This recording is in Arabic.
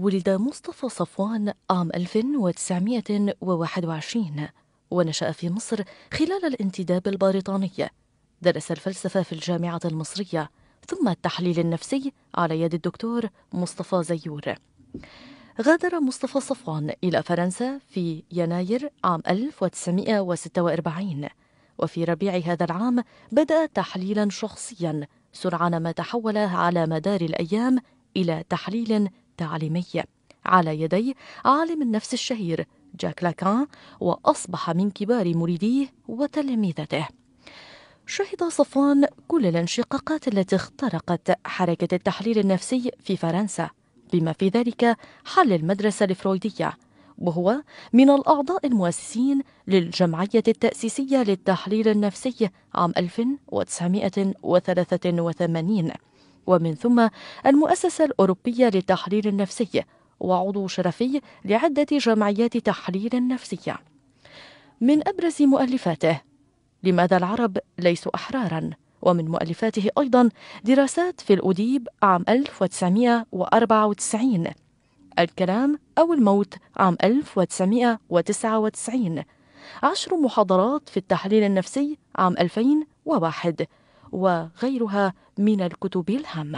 ولد مصطفى صفوان عام 1921 ونشأ في مصر خلال الانتداب البريطاني درس الفلسفة في الجامعة المصرية ثم التحليل النفسي على يد الدكتور مصطفى زيور غادر مصطفى صفوان إلى فرنسا في يناير عام 1946 وفي ربيع هذا العام بدأ تحليلا شخصيا سرعان ما تحول على مدار الأيام إلى تحليل التعليمي على يدي عالم النفس الشهير جاك لاكان وأصبح من كبار مريديه وتلميذته شهد صفوان كل الانشقاقات التي اخترقت حركة التحليل النفسي في فرنسا بما في ذلك حل المدرسة الفرويدية وهو من الأعضاء المؤسسين للجمعية التأسيسية للتحليل النفسي عام 1983 ومن ثم المؤسسة الأوروبية للتحرير النفسي وعضو شرفي لعدة جمعيات تحرير نفسية من أبرز مؤلفاته لماذا العرب ليسوا أحراراً؟ ومن مؤلفاته أيضا دراسات في الأديب عام 1994 الكلام أو الموت عام 1999 عشر محاضرات في التحليل النفسي عام 2001 وغيرها من الكتب الهامة